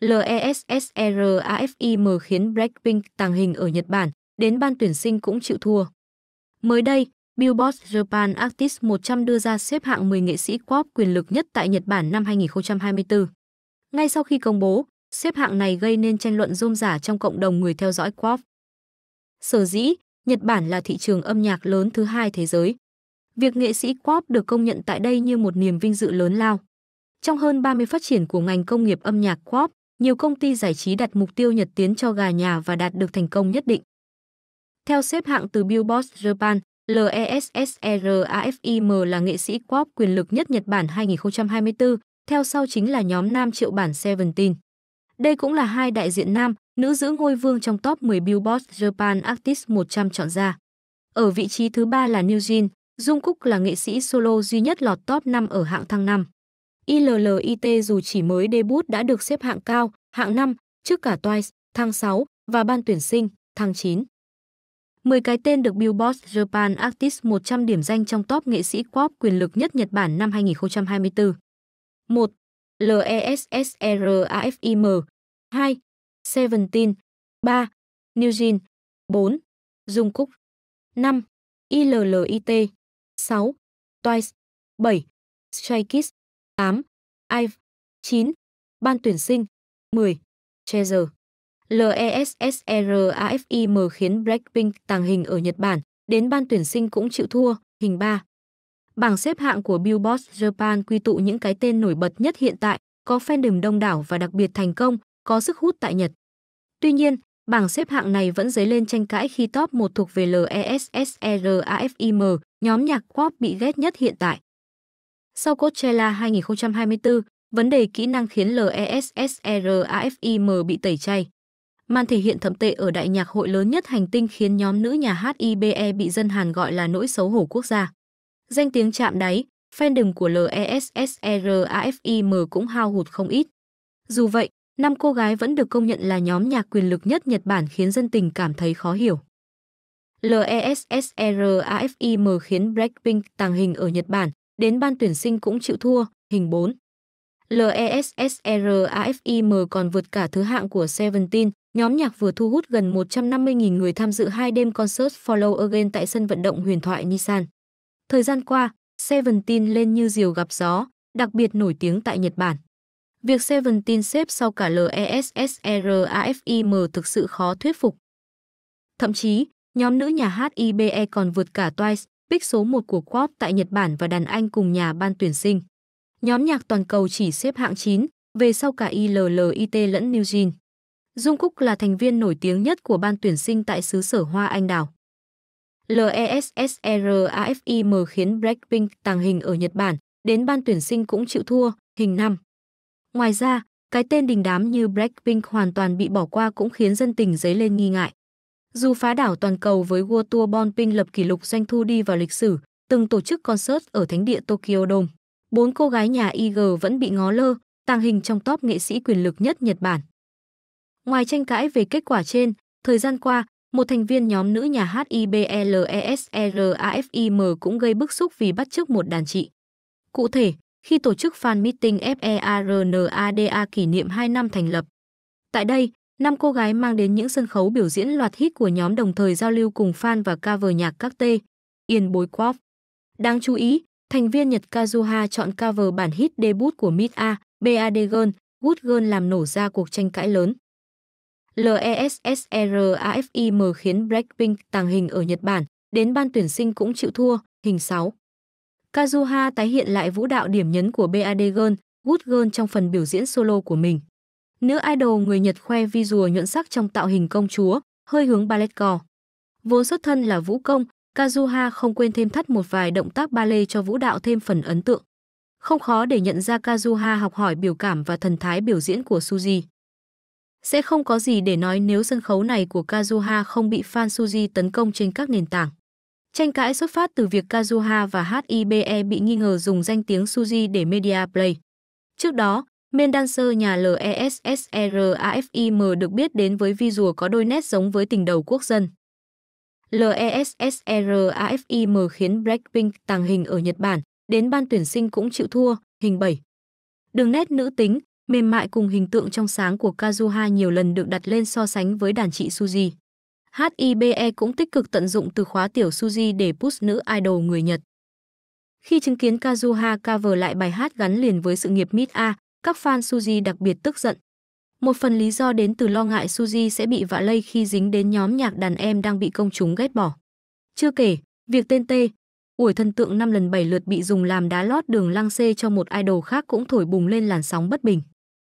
LESSERAFIM khiến Blackpink tàng hình ở Nhật Bản, đến ban tuyển sinh cũng chịu thua. Mới đây, Billboard Japan Artist 100 đưa ra xếp hạng 10 nghệ sĩ pop quyền lực nhất tại Nhật Bản năm 2024. Ngay sau khi công bố, xếp hạng này gây nên tranh luận rôm rả trong cộng đồng người theo dõi pop. Sở dĩ, Nhật Bản là thị trường âm nhạc lớn thứ hai thế giới. Việc nghệ sĩ pop được công nhận tại đây như một niềm vinh dự lớn lao. Trong hơn 30 phát triển của ngành công nghiệp âm nhạc pop, nhiều công ty giải trí đặt mục tiêu nhật tiến cho gà nhà và đạt được thành công nhất định. Theo xếp hạng từ Billboard Japan, LESSERAFIM là nghệ sĩ pop quyền lực nhất Nhật Bản 2024, theo sau chính là nhóm nam triệu bản Seventeen. Đây cũng là hai đại diện nam, nữ giữ ngôi vương trong top 10 Billboard Japan Artist 100 chọn ra. Ở vị trí thứ ba là New Jean, Jungkook là nghệ sĩ solo duy nhất lọt top 5 ở hạng thăng 5. ILLIT dù chỉ mới debut đã được xếp hạng cao, hạng 5, trước cả Twice, thang 6 và ban tuyển sinh, thang 9. 10 cái tên được Billboard Japan Artist 100 điểm danh trong top nghệ sĩ pop quyền lực nhất Nhật Bản năm 2024. 1. LESSRAFIM 2. Seventeen 3. New Jean 4. Jungkook 5. ILLIT 6. Twice 7. Stray Kids 8. IVE 9. Ban tuyển sinh 10. Treasure LESSERAFIM khiến Blackpink tàng hình ở Nhật Bản, đến ban tuyển sinh cũng chịu thua, hình 3. Bảng xếp hạng của Billboard Japan quy tụ những cái tên nổi bật nhất hiện tại, có fandom đông đảo và đặc biệt thành công, có sức hút tại Nhật. Tuy nhiên, bảng xếp hạng này vẫn dấy lên tranh cãi khi top 1 thuộc về LESSERAFIM, nhóm nhạc pop bị ghét nhất hiện tại. Sau Coachella 2024, vấn đề kỹ năng khiến LESSRAFIM bị tẩy chay. Màn thể hiện thậm tệ ở đại nhạc hội lớn nhất hành tinh khiến nhóm nữ nhà hát IBE bị dân Hàn gọi là nỗi xấu hổ quốc gia. Danh tiếng chạm đáy, fandom của LESSRAFIM cũng hao hụt không ít. Dù vậy, năm cô gái vẫn được công nhận là nhóm nhạc quyền lực nhất Nhật Bản khiến dân tình cảm thấy khó hiểu. LESSRAFIM khiến Blackpink tàng hình ở Nhật Bản, đến ban tuyển sinh cũng chịu thua, hình 4. LESSRAFIM còn vượt cả thứ hạng của Seventeen, nhóm nhạc vừa thu hút gần 150.000 người tham dự hai đêm concert Follow Again tại sân vận động huyền thoại Nissan. Thời gian qua, Seventeen lên như diều gặp gió, đặc biệt nổi tiếng tại Nhật Bản. Việc Seventeen xếp sau cả LESSRAFIM thực sự khó thuyết phục. Thậm chí, nhóm nữ nhà hát IBE còn vượt cả Twice, pick số 1 của Quad tại Nhật Bản và đàn Anh cùng nhà ban tuyển sinh. Nhóm nhạc toàn cầu chỉ xếp hạng 9, về sau cả ILLIT lẫn New Jean. Dung Cúc là thành viên nổi tiếng nhất của ban tuyển sinh tại xứ sở Hoa Anh Đào. LESSERAFIM khiến Blackpink tàng hình ở Nhật Bản, đến ban tuyển sinh cũng chịu thua, hình năm. Ngoài ra, cái tên đình đám như Blackpink hoàn toàn bị bỏ qua cũng khiến dân tình dấy lên nghi ngại. Dù phá đảo toàn cầu với World Tour Bon Bonping lập kỷ lục doanh thu đi vào lịch sử, từng tổ chức concert ở thánh địa Tokyo Dome. Bốn cô gái nhà IG vẫn bị ngó lơ, tàng hình trong top nghệ sĩ quyền lực nhất Nhật Bản. Ngoài tranh cãi về kết quả trên, thời gian qua, một thành viên nhóm nữ nhà hát IBLESRAFIM cũng gây bức xúc vì bắt chước một đàn chị. Cụ thể, khi tổ chức fan meeting FEARNADA kỷ niệm 2 năm thành lập. Tại đây, Năm cô gái mang đến những sân khấu biểu diễn loạt hit của nhóm đồng thời giao lưu cùng fan và cover nhạc các T. Yên Bối Quop. Đáng chú ý, thành viên Nhật Kazuha chọn cover bản hit debut của Mid A, Bad Girl, Good Girl làm nổ ra cuộc tranh cãi lớn. LESSERAFIM khiến Blackpink tàng hình ở Nhật Bản, đến ban tuyển sinh cũng chịu thua, hình 6. Kazuha tái hiện lại vũ đạo điểm nhấn của Bad Girl, Good Girl trong phần biểu diễn solo của mình. Nữ idol người Nhật khoe vi rùa nhuận sắc trong tạo hình công chúa, hơi hướng ballet cò. Vốn xuất thân là vũ công, Kazuha không quên thêm thắt một vài động tác ballet cho vũ đạo thêm phần ấn tượng. Không khó để nhận ra Kazuha học hỏi biểu cảm và thần thái biểu diễn của Suzy. Sẽ không có gì để nói nếu sân khấu này của Kazuha không bị fan Suzy tấn công trên các nền tảng. Tranh cãi xuất phát từ việc Kazuha và HIBE bị nghi ngờ dùng danh tiếng Suzy để media play. Trước đó, Main dancer nhà LESSERAFIM được biết đến với vi rùa có đôi nét giống với tình đầu quốc dân. LESSERAFIM khiến Blackpink tàng hình ở Nhật Bản, đến ban tuyển sinh cũng chịu thua, hình 7. Đường nét nữ tính, mềm mại cùng hình tượng trong sáng của Kazuha nhiều lần được đặt lên so sánh với đàn chị Suzy. HIBE cũng tích cực tận dụng từ khóa tiểu Suzy để push nữ idol người Nhật. Khi chứng kiến Kazuha cover lại bài hát gắn liền với sự nghiệp Mid A, các fan Suzy đặc biệt tức giận. Một phần lý do đến từ lo ngại Suzy sẽ bị vạ lây khi dính đến nhóm nhạc đàn em đang bị công chúng ghét bỏ. Chưa kể, việc tên T, ủi thần tượng 5 lần 7 lượt bị dùng làm đá lót đường lăng xê cho một idol khác cũng thổi bùng lên làn sóng bất bình.